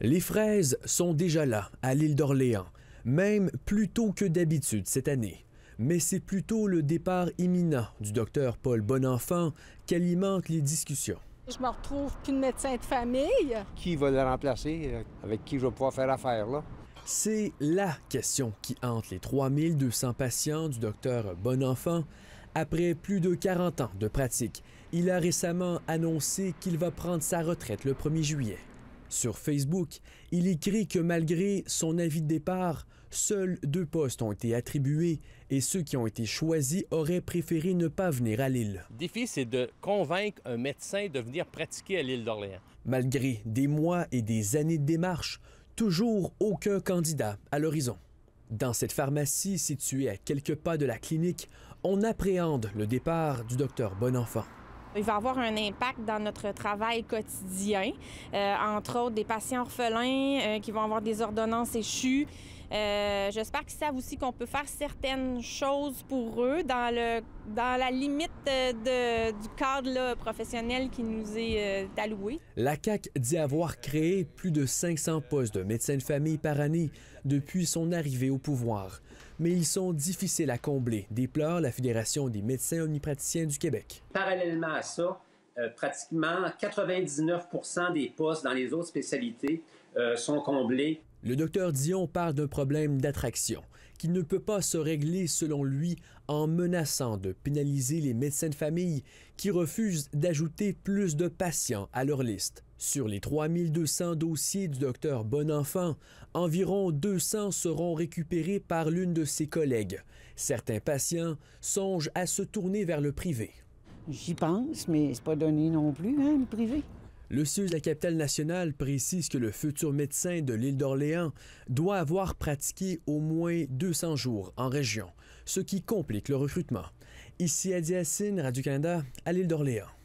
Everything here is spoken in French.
Les fraises sont déjà là, à l'île d'Orléans, même plus tôt que d'habitude cette année. Mais c'est plutôt le départ imminent du docteur Paul Bonenfant qu'alimente les discussions. Je me retrouve qu'une médecin de famille. Qui va le remplacer? Euh, avec qui je vais pouvoir faire affaire, là? C'est la question qui hante les 3200 patients du docteur Bonenfant. Après plus de 40 ans de pratique, il a récemment annoncé qu'il va prendre sa retraite le 1er juillet. Sur Facebook, il écrit que malgré son avis de départ, seuls deux postes ont été attribués et ceux qui ont été choisis auraient préféré ne pas venir à Lille. Le défi, c'est de convaincre un médecin de venir pratiquer à l'île d'Orléans. Malgré des mois et des années de démarches, toujours aucun candidat à l'horizon. Dans cette pharmacie située à quelques pas de la clinique, on appréhende le départ du docteur Bonenfant. Il va avoir un impact dans notre travail quotidien, euh, entre autres des patients orphelins euh, qui vont avoir des ordonnances échues. Euh, j'espère qu'ils savent aussi qu'on peut faire certaines choses pour eux dans, dans la limite euh, du cadre professionnel qui nous est euh, alloué. La CAC dit avoir créé plus de 500 postes de médecins de famille par année depuis son arrivée au pouvoir, mais ils sont difficiles à combler, déplore la Fédération des médecins omnipraticiens du Québec. Parallèlement à ça, euh, pratiquement 99 des postes dans les autres spécialités euh, sont comblés. Le docteur Dion parle d'un problème d'attraction qui ne peut pas se régler, selon lui, en menaçant de pénaliser les médecins de famille qui refusent d'ajouter plus de patients à leur liste. Sur les 3200 dossiers du docteur Bonenfant, environ 200 seront récupérés par l'une de ses collègues. Certains patients songent à se tourner vers le privé. J'y pense, mais c'est pas donné non plus, hein, le privé. Le CIUS de la capitale nationale précise que le futur médecin de l'île d'Orléans doit avoir pratiqué au moins 200 jours en région, ce qui complique le recrutement. Ici à Diacine, Radio-Canada, à l'île d'Orléans.